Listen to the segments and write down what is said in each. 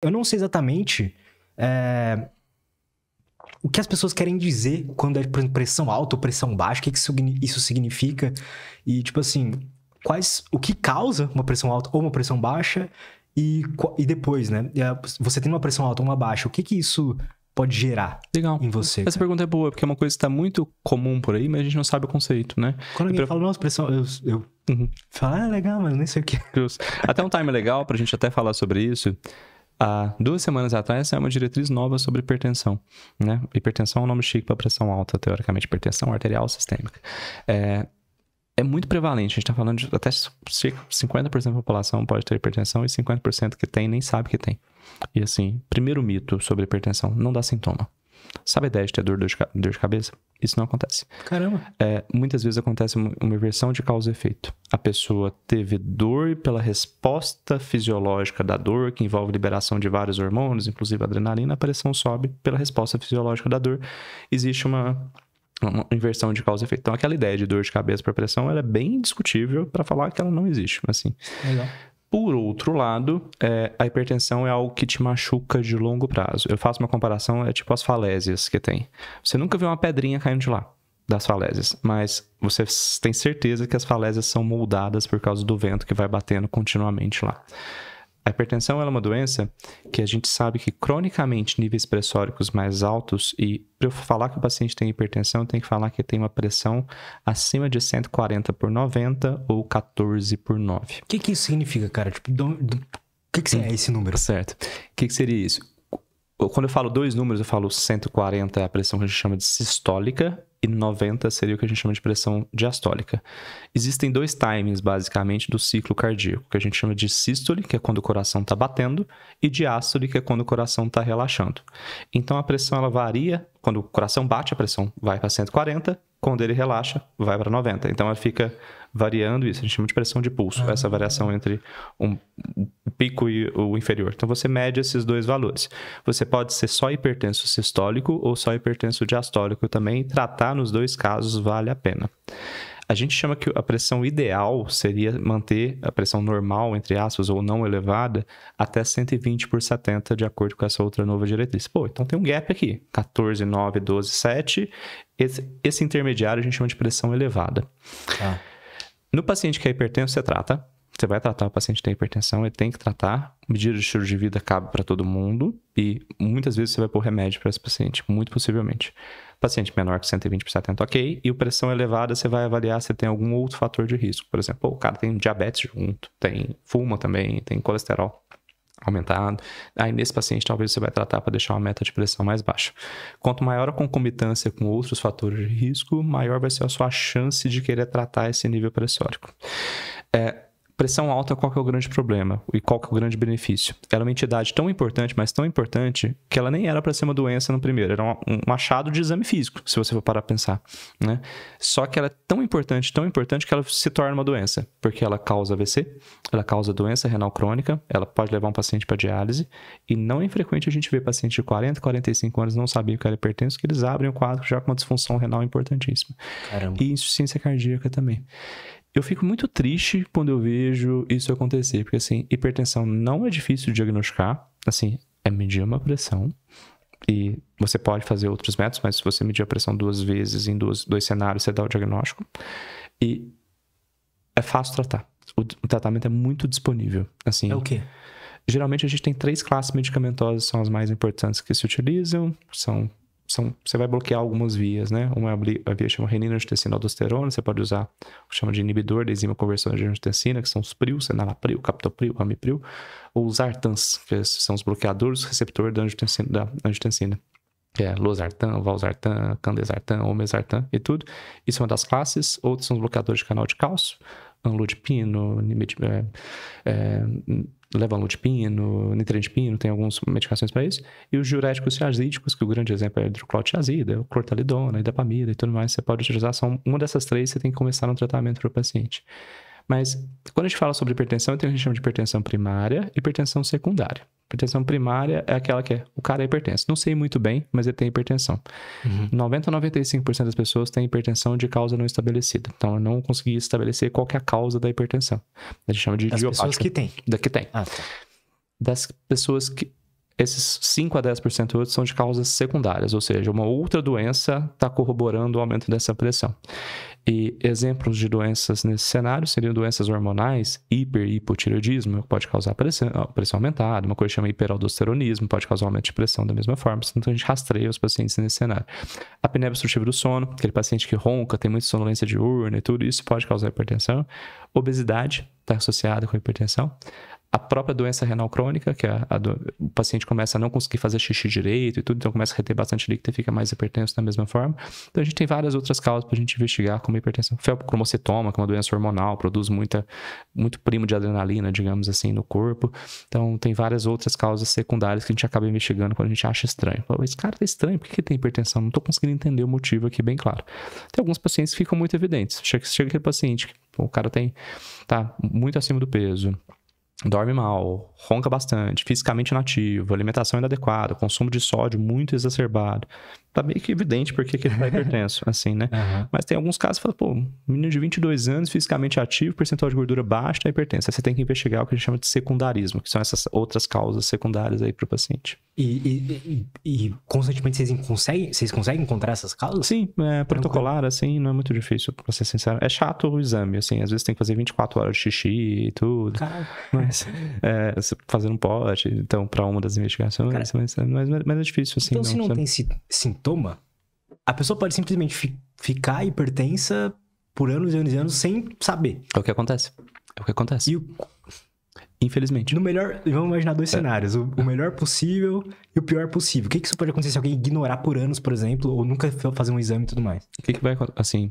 Eu não sei exatamente é, o que as pessoas querem dizer quando é pressão alta ou pressão baixa, o que, isso significa. E, tipo assim, quais o que causa uma pressão alta ou uma pressão baixa e, e depois, né? Você tem uma pressão alta ou uma baixa, o que, que isso pode gerar Legal. em você. Essa cara. pergunta é boa, porque é uma coisa que está muito comum por aí, mas a gente não sabe o conceito, né? Quando alguém eu... fala, nossa, pressão, eu, eu uhum. falo, ah, é legal, mas nem sei o que. Até um time legal para a gente até falar sobre isso há duas semanas atrás saiu uma diretriz nova sobre hipertensão. Né? Hipertensão é um nome chique para pressão alta, teoricamente, hipertensão arterial sistêmica. É, é muito prevalente, a gente está falando de até 50% da população pode ter hipertensão e 50% que tem nem sabe que tem. E assim, primeiro mito sobre hipertensão, não dá sintoma. Sabe a ideia de ter dor, dor, de, dor de cabeça? Isso não acontece. Caramba. É, muitas vezes acontece uma inversão de causa e efeito. A pessoa teve dor pela resposta fisiológica da dor, que envolve liberação de vários hormônios, inclusive adrenalina, a pressão sobe pela resposta fisiológica da dor. Existe uma uma inversão de causa e efeito. Então, aquela ideia de dor de cabeça para pressão, ela é bem discutível para falar que ela não existe, assim. Legal. Por outro lado, é, a hipertensão é algo que te machuca de longo prazo. Eu faço uma comparação, é tipo as falésias que tem. Você nunca viu uma pedrinha caindo de lá, das falésias, mas você tem certeza que as falésias são moldadas por causa do vento que vai batendo continuamente lá. A hipertensão é uma doença que a gente sabe que cronicamente níveis pressóricos mais altos, e para eu falar que o paciente tem hipertensão, tem que falar que tem uma pressão acima de 140 por 90 ou 14 por 9. O que, que isso significa, cara? Tipo, o que, que é esse número? Certo. O que, que seria isso? Quando eu falo dois números, eu falo 140 é a pressão que a gente chama de sistólica e 90 seria o que a gente chama de pressão diastólica. Existem dois timings, basicamente, do ciclo cardíaco, que a gente chama de sístole, que é quando o coração está batendo, e diástole, que é quando o coração está relaxando. Então a pressão ela varia, quando o coração bate, a pressão vai para 140, quando ele relaxa, vai para 90. Então ela fica variando isso, a gente chama de pressão de pulso, ah, essa variação entre um pico e o inferior. Então você mede esses dois valores. Você pode ser só hipertenso sistólico ou só hipertenso diastólico também, tratar nos dois casos vale a pena. A gente chama que a pressão ideal seria manter a pressão normal, entre aspas, ou não elevada, até 120 por 70, de acordo com essa outra nova diretriz. Pô, então tem um gap aqui, 14, 9, 12, 7. Esse, esse intermediário a gente chama de pressão elevada. Ah. No paciente que é hipertenso, você trata você vai tratar o paciente que tem hipertensão, ele tem que tratar. Medida de estilo de vida cabe para todo mundo. E muitas vezes você vai pôr remédio para esse paciente, muito possivelmente. Paciente menor que 120 por 70, é ok. E pressão elevada, você vai avaliar se tem algum outro fator de risco. Por exemplo, o cara tem diabetes junto, tem fuma também, tem colesterol aumentado. Aí nesse paciente talvez você vai tratar para deixar uma meta de pressão mais baixa. Quanto maior a concomitância com outros fatores de risco, maior vai ser a sua chance de querer tratar esse nível pressórico. É, Pressão alta, qual que é o grande problema e qual que é o grande benefício? Ela é uma entidade tão importante, mas tão importante, que ela nem era para ser uma doença no primeiro, era um, machado achado de exame físico, se você for parar a pensar. Né? Só que ela é tão importante, tão importante, que ela se torna uma doença, porque ela causa AVC, ela causa doença renal crônica, ela pode levar um paciente para diálise, e não é infrequente a gente ver paciente de 40, 45 anos não sabendo o que era é hipertenso, que eles abrem o quadro já com uma disfunção renal importantíssima. Caramba. E insuficiência cardíaca também. Eu fico muito triste quando eu vejo isso acontecer, porque assim, hipertensão não é difícil de diagnosticar, assim, é medir uma pressão. E você pode fazer outros métodos, mas se você medir a pressão duas vezes em duas, dois cenários, você dá o diagnóstico. E é fácil tratar. O, o tratamento é muito disponível. Assim, é o quê? Geralmente a gente tem três classes medicamentosas, são as mais importantes que se utilizam, são são, você vai bloquear algumas vias, né? Uma é a via chama renina-angiotensina aldosterona, você pode usar o chama de inibidor da enzima conversão de angiotensina, que são os PRIL, senalapril, captopril, ramipril, ou os ARTANs, que são os bloqueadores do receptor da angiotensina, da angiotensina que é losartan, valsartan, candesartan, omesartan e tudo. Isso é uma das classes. Outros são os bloqueadores de canal de cálcio, anlodipino, é, é, levalutipino, nitrantipino, tem algumas medicações para isso. E os diuréticos tiazídicos, que o grande exemplo é a hidroclotiazida, clortalidona, idapamida e tudo mais, você pode utilizar. São uma dessas três, você tem que começar um tratamento para o paciente. Mas quando a gente fala sobre hipertensão, tem o que a gente chama de hipertensão primária e hipertensão secundária. Hipertensão primária é aquela que é, o cara é hipertenso. Não sei muito bem, mas ele tem hipertensão. Uhum. 90 a 95% das pessoas têm hipertensão de causa não estabelecida. Então, eu não consegui estabelecer qual é a causa da hipertensão. A gente chama de das idiopática. pessoas que têm. Da que tem. Ah, tá. Das pessoas que... Esses 5 a 10% outros são de causas secundárias, ou seja, uma outra doença está corroborando o aumento dessa pressão. E exemplos de doenças nesse cenário seriam doenças hormonais, hiper e hipotireoidismo, que pode causar pressão, pressão aumentada, uma coisa que chama hiperaldosteronismo, pode causar aumento de pressão da mesma forma, então a gente rastreia os pacientes nesse cenário. A apneia obstrutiva do sono, aquele paciente que ronca, tem muita sonolência diurna e tudo isso pode causar hipertensão. Obesidade, está associada com hipertensão a própria doença renal crônica, que a, é a do... o paciente começa a não conseguir fazer xixi direito e tudo, então começa a reter bastante líquido e fica mais hipertenso da mesma forma. Então a gente tem várias outras causas para a gente investigar, como hipertensão felpocromocitoma, que é uma doença hormonal, produz muita, muito primo de adrenalina, digamos assim, no corpo. Então tem várias outras causas secundárias que a gente acaba investigando quando a gente acha estranho. Fala, esse cara tá estranho, por que, que tem hipertensão? Não estou conseguindo entender o motivo aqui bem claro. Tem alguns pacientes que ficam muito evidentes. Chega, chega aquele paciente, o cara tem, tá muito acima do peso dorme mal, ronca bastante, fisicamente inativo, alimentação inadequada, consumo de sódio muito exacerbado, tá meio que evidente porque que ele tá hipertenso, assim, né? Uhum. Mas tem alguns casos que fala, pô, menino de 22 anos, fisicamente ativo, percentual de gordura baixa, tá hipertenso. Aí você tem que investigar o que a gente chama de secundarismo, que são essas outras causas secundárias aí pro paciente. E, e, e, e constantemente vocês conseguem, vocês conseguem encontrar essas causas? Sim, é protocolar, assim, não é muito difícil, pra ser sincero. É chato o exame, assim, às vezes tem que fazer 24 horas de xixi e tudo. Cara. Mas é, fazendo um pote, então, pra uma das investigações, mas, mas, mas, é difícil, assim. Então, não, se não sabe? tem sintoma toma, a pessoa pode simplesmente fi ficar hipertensa por anos e anos e anos sem saber. É o que acontece. É o que acontece. E o... Infelizmente. No melhor, vamos imaginar dois é. cenários: o, o, melhor possível e o pior possível. O que, que isso pode acontecer se alguém ignorar por anos, por exemplo, ou nunca fazer um exame e tudo mais? O que, que vai assim?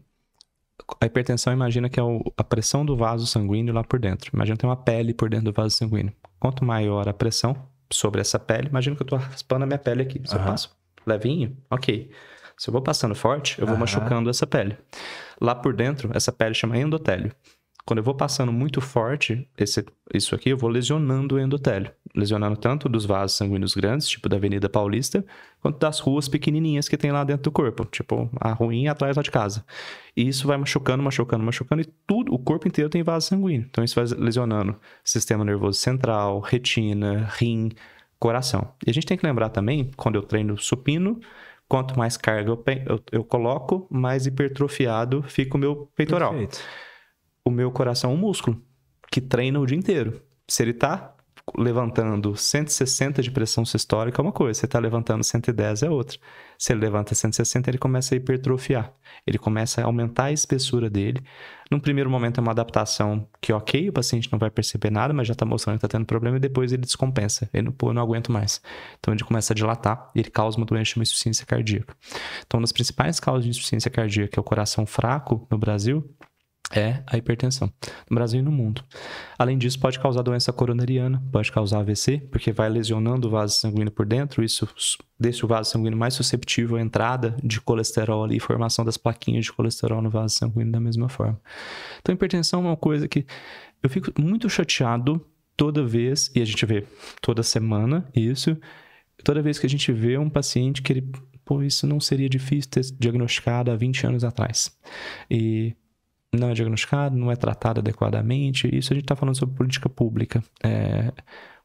A hipertensão imagina que é o, a pressão do vaso sanguíneo lá por dentro. Imagina que tem uma pele por dentro do vaso sanguíneo. Quanto maior a pressão sobre essa pele, imagina que eu estou raspando a minha pele aqui. Se uhum. eu passo levinho, ok. Se eu vou passando forte, eu vou uhum. machucando essa pele. Lá por dentro, essa pele chama endotélio. Quando eu vou passando muito forte esse, isso aqui, eu vou lesionando o endotélio. Lesionando tanto dos vasos sanguíneos grandes, tipo da Avenida Paulista, quanto das ruas pequenininhas que tem lá dentro do corpo. Tipo, a ruim atrás lá de casa. E isso vai machucando, machucando, machucando, e tudo, o corpo inteiro tem vaso sanguíneo. Então isso vai lesionando sistema nervoso central, retina, rim, coração. E a gente tem que lembrar também, quando eu treino supino, quanto mais carga eu, eu, eu coloco, mais hipertrofiado fica o meu peitoral. Perfeito. O meu coração é um músculo que treina o dia inteiro. Se ele tá levantando 160 de pressão sistólica é uma coisa, você está levantando 110 é outra. Se ele levanta 160, ele começa a hipertrofiar, ele começa a aumentar a espessura dele. Num primeiro momento é uma adaptação que, ok, o paciente não vai perceber nada, mas já está mostrando que está tendo problema, e depois ele descompensa, ele, pô, não aguenta mais. Então ele começa a dilatar e ele causa uma doença chamada insuficiência cardíaca. Então, uma das principais causas de insuficiência cardíaca é o coração fraco no Brasil, é a hipertensão, no Brasil e no mundo. Além disso, pode causar doença coronariana, pode causar AVC, porque vai lesionando o vaso sanguíneo por dentro, isso deixa o vaso sanguíneo mais susceptível à entrada de colesterol e formação das plaquinhas de colesterol no vaso sanguíneo da mesma forma. Então, hipertensão é uma coisa que eu fico muito chateado toda vez, e a gente vê toda semana isso, toda vez que a gente vê um paciente que ele, pô, isso não seria difícil ter diagnosticado há 20 anos atrás. E não é diagnosticado, não é tratado adequadamente. Isso a gente está falando sobre política pública. É,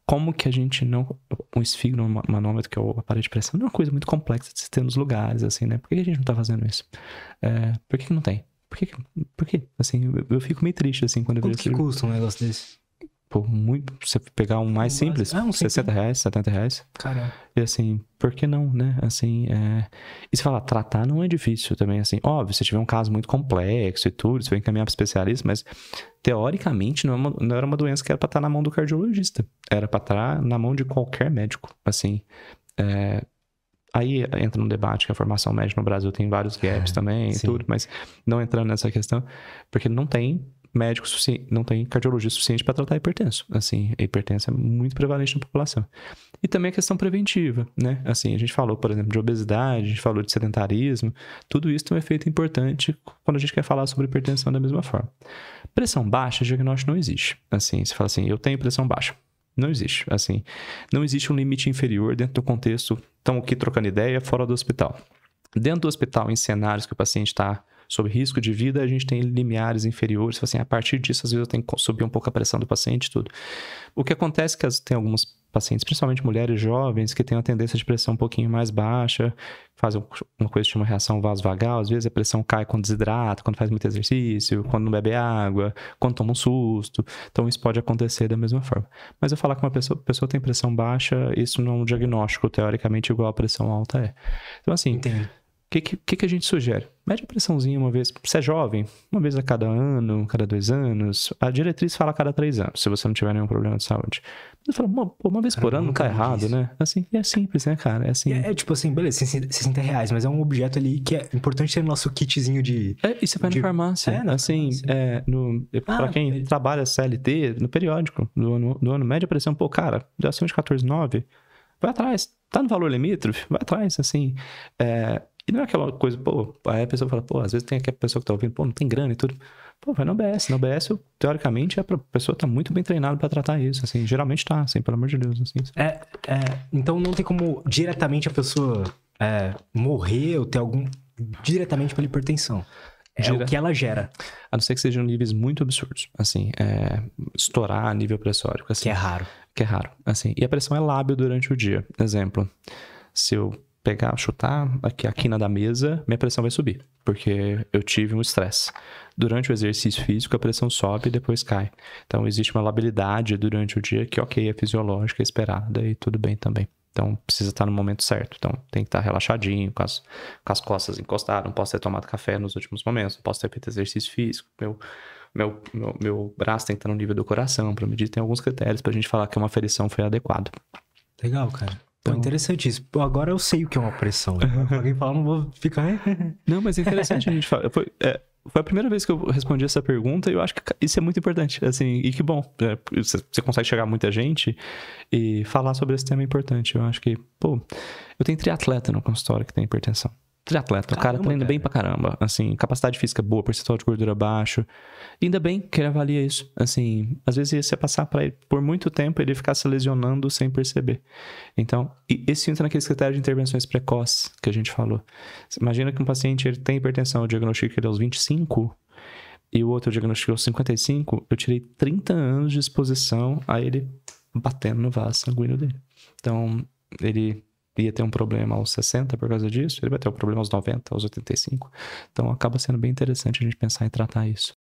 como que a gente não. O um manômetro que é o aparelho de pressão, é uma coisa muito complexa de se ter nos lugares, assim, né? Por que a gente não está fazendo isso? É, por que, que não tem? Por que, por que? Assim, eu, eu, fico meio triste, assim, quando Quanto eu vejo... Quanto que custa um negócio desse? por muito. Você pegar um mais simples, ah, um 60 simples. reais, 70 reais. Caramba. E assim, por que não, né? Assim, é... E se falar, tratar não é difícil também, assim. Óbvio, se tiver um caso muito complexo e tudo, você vai encaminhar para especialista, mas teoricamente não, é uma, não era uma doença que era para estar tá na mão do cardiologista. Era para estar tá na mão de qualquer médico, assim. É... Aí entra um debate que a formação médica no Brasil tem vários gaps é, também e tudo, mas não entrando nessa questão, porque não tem médico suficiente, não tem cardiologista suficiente para tratar hipertenso. Assim, a hipertenso é muito prevalente na população. E também a questão preventiva, né? Assim, a gente falou, por exemplo, de obesidade, a gente falou de sedentarismo, tudo isso tem um efeito importante quando a gente quer falar sobre hipertensão da mesma forma. Pressão baixa, diagnóstico não existe. Assim, você fala assim, eu tenho pressão baixa. Não existe, assim, não existe um limite inferior dentro do contexto, estão aqui trocando ideia, fora do hospital. Dentro do hospital, em cenários que o paciente está sobre risco de vida, a gente tem limiares inferiores, assim, a partir disso, às vezes eu tenho que subir um pouco a pressão do paciente tudo. O que acontece é que tem alguns pacientes, principalmente mulheres jovens, que têm uma tendência de pressão um pouquinho mais baixa, fazem uma coisa que chama reação vasovagal, às vezes a pressão cai quando desidrata, quando faz muito exercício, quando não bebe água, quando toma um susto. Então isso pode acontecer da mesma forma. Mas eu falar que uma pessoa, pessoa tem pressão baixa, isso não é um diagnóstico teoricamente igual a pressão alta é. Então assim, que, que, que a gente sugere? Mede a pressãozinha uma vez, se é jovem, uma vez a cada ano, cada dois anos. A diretriz fala a cada três anos, se você não tiver nenhum problema de saúde. Eu falo, uma, uma vez cara, por ano não tá errado, isso. né? Assim, é simples, né, cara? É, assim. é, é tipo assim, beleza, 60 reais, mas é um objeto ali que é importante ter no nosso kitzinho de. É, e você vai de... na farmácia. É, na assim, farmácia. É, no, é, ah, pra quem trabalha CLT, no periódico do ano, do ano média, pressão, pô, cara, deu acima de 14,9, vai atrás. Tá no valor limítrofe? Vai atrás, assim. É, não é aquela coisa, pô, aí a pessoa fala, pô, às vezes tem aquela pessoa que tá ouvindo, pô, não tem grana e tudo. Pô, vai no OBS. No OBS, teoricamente, a pessoa tá muito bem treinada para tratar isso, assim. Geralmente tá, assim, pelo amor de Deus, assim. assim. É, é, então não tem como diretamente a pessoa é, morrer ou ter algum... diretamente pela hipertensão. É Gira. o que ela gera. A não ser que sejam níveis muito absurdos. Assim, é, estourar a nível pressórico. Assim, que é raro. Que é raro. Assim, e a pressão é lábio durante o dia. Exemplo, se eu pegar, chutar aqui a quina da mesa, minha pressão vai subir, porque eu tive um estresse. Durante o exercício físico, a pressão sobe e depois cai. Então, existe uma labilidade durante o dia que, ok, é fisiológica, é esperada e tudo bem também. Então, precisa estar no momento certo. Então, tem que estar relaxadinho, com as, com as costas encostadas, não posso ter tomado café nos últimos momentos, não posso ter feito exercício físico, meu, meu, meu, meu braço tem que estar no nível do coração, para medir, tem alguns critérios para a gente falar que uma ferição foi adequada. Legal, cara. Então... Pô, isso. Agora eu sei o que é uma pressão. alguém falar, não vou ficar. não, mas é interessante a gente falar. Foi, é, foi, a primeira vez que eu respondi essa pergunta e eu acho que isso é muito importante. Assim, e que bom. É, você, você consegue chegar a muita gente e falar sobre esse tema importante. Eu acho que, pô, eu tenho triatleta no consultório que tem hipertensão triatleta. O cara treina bem é. pra caramba. Assim, capacidade física boa, percentual de gordura baixo. Ainda bem que ele avalia isso. Assim, às vezes ia passar para ele por muito tempo ele ficar se lesionando sem perceber. Então, esse entra naqueles critérios de intervenções precoces que a gente falou. Você imagina que um paciente ele tem hipertensão, eu diagnostico é ele aos 25 e o outro diagnosticou é aos 55, eu tirei 30 anos de exposição a ele batendo no vaso sanguíneo dele. Então, ele ia ter um problema aos 60 por causa disso, ele vai ter um problema aos 90, aos 85. Então acaba sendo bem interessante a gente pensar em tratar isso.